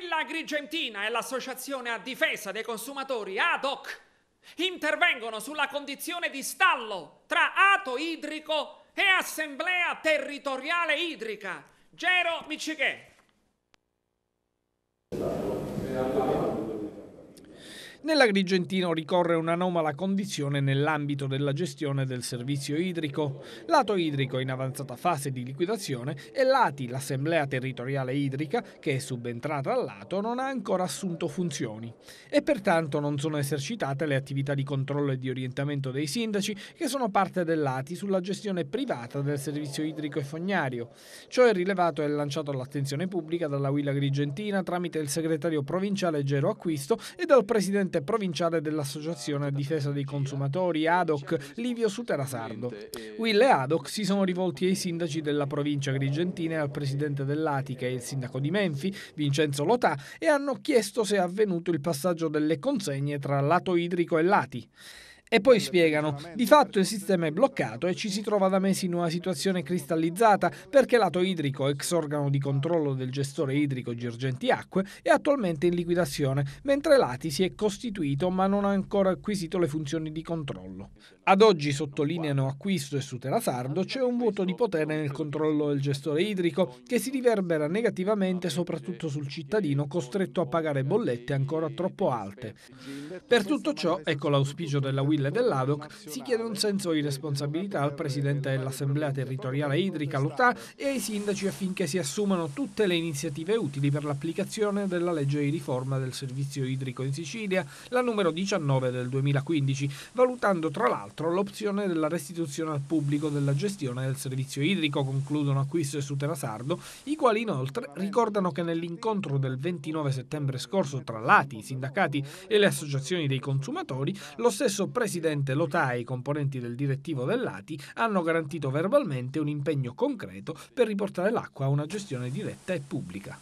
Villa Grigentina e l'Associazione a difesa dei consumatori ADOC intervengono sulla condizione di stallo tra ato idrico e assemblea territoriale idrica. Gero Michichè. Nell'Agrigentino ricorre un'anomala condizione nell'ambito della gestione del servizio idrico. Lato idrico in avanzata fase di liquidazione e Lati, l'assemblea territoriale idrica, che è subentrata al lato, non ha ancora assunto funzioni e pertanto non sono esercitate le attività di controllo e di orientamento dei sindaci che sono parte dell'Ati sulla gestione privata del servizio idrico e fognario. Ciò è rilevato e lanciato all'attenzione pubblica dalla Willa Agrigentina tramite il segretario provinciale Gero Acquisto e dal presidente presidente provinciale dell'Associazione a difesa dei consumatori ADOC, Livio Suterasardo. Will e ADOC si sono rivolti ai sindaci della provincia grigentina e al presidente dell'ATI, che è il sindaco di Menfi, Vincenzo Lotà, e hanno chiesto se è avvenuto il passaggio delle consegne tra lato idrico e lati. E poi spiegano, di fatto il sistema è bloccato e ci si trova da mesi in una situazione cristallizzata perché lato idrico, ex organo di controllo del gestore idrico Girgenti Acque, è attualmente in liquidazione, mentre lati si è costituito ma non ha ancora acquisito le funzioni di controllo. Ad oggi, sottolineano Acquisto e Suterasardo, c'è un vuoto di potere nel controllo del gestore idrico che si riverbera negativamente soprattutto sul cittadino costretto a pagare bollette ancora troppo alte. Per tutto ciò, ecco l'auspicio della WID Ville dell'ADOC si chiede un senso di responsabilità al Presidente dell'Assemblea territoriale idrica Lotà e ai sindaci affinché si assumano tutte le iniziative utili per l'applicazione della legge di riforma del servizio idrico in Sicilia, la numero 19 del 2015, valutando tra l'altro l'opzione della restituzione al pubblico della gestione del servizio idrico, concludono Acquisto e Suterasardo, i quali inoltre ricordano che nell'incontro del 29 settembre scorso tra l'ATI, i sindacati e le associazioni dei consumatori, lo stesso Presidente presidente Lotai e i componenti del direttivo dell'ATI hanno garantito verbalmente un impegno concreto per riportare l'acqua a una gestione diretta e pubblica.